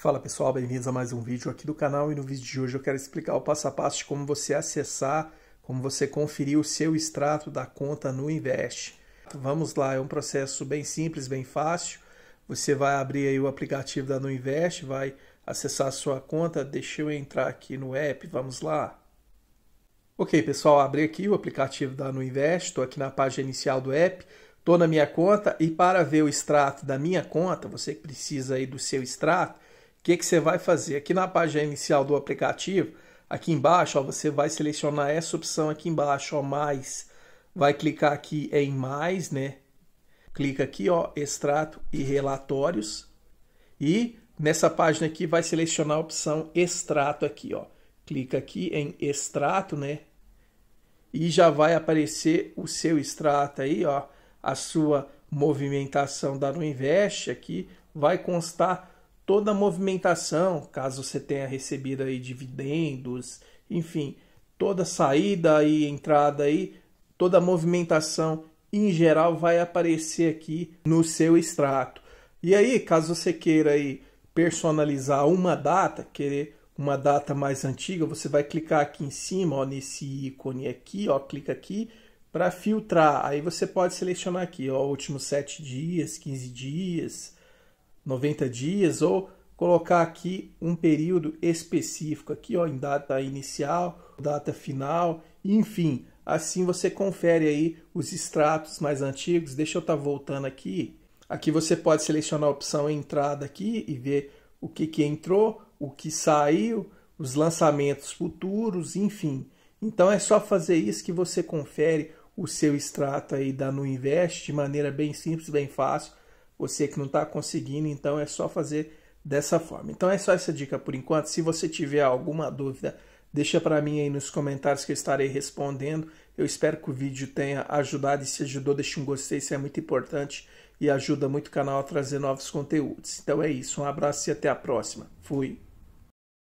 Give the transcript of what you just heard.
Fala pessoal, bem-vindos a mais um vídeo aqui do canal e no vídeo de hoje eu quero explicar o passo a passo de como você acessar, como você conferir o seu extrato da conta no Invest. Vamos lá, é um processo bem simples, bem fácil. Você vai abrir aí o aplicativo da No Invest, vai acessar a sua conta. Deixa eu entrar aqui no app, vamos lá. Ok, pessoal, abri aqui o aplicativo da No Invest, estou aqui na página inicial do app. Estou na minha conta e para ver o extrato da minha conta, você que precisa aí do seu extrato, que, que você vai fazer? Aqui na página inicial do aplicativo, aqui embaixo, ó, você vai selecionar essa opção aqui embaixo, ó, mais. Vai clicar aqui em mais, né? Clica aqui, ó, extrato e relatórios. E nessa página aqui vai selecionar a opção extrato aqui, ó. Clica aqui em extrato, né? E já vai aparecer o seu extrato aí, ó. A sua movimentação da no Invest aqui vai constar toda a movimentação, caso você tenha recebido aí dividendos, enfim, toda saída e entrada aí, toda a movimentação em geral vai aparecer aqui no seu extrato. E aí, caso você queira aí personalizar uma data, querer uma data mais antiga, você vai clicar aqui em cima, ó, nesse ícone aqui, ó, clica aqui para filtrar. Aí você pode selecionar aqui, ó, últimos 7 dias, 15 dias, 90 dias ou colocar aqui um período específico aqui, ó, em data inicial, data final, enfim. Assim você confere aí os extratos mais antigos. Deixa eu estar tá voltando aqui. Aqui você pode selecionar a opção entrada aqui e ver o que, que entrou, o que saiu, os lançamentos futuros, enfim. Então é só fazer isso que você confere o seu extrato aí da Nuinvest de maneira bem simples, bem fácil. Você que não está conseguindo, então é só fazer dessa forma. Então é só essa dica por enquanto. Se você tiver alguma dúvida, deixa para mim aí nos comentários que eu estarei respondendo. Eu espero que o vídeo tenha ajudado e se ajudou, deixe um gostei, isso é muito importante e ajuda muito o canal a trazer novos conteúdos. Então é isso, um abraço e até a próxima. Fui.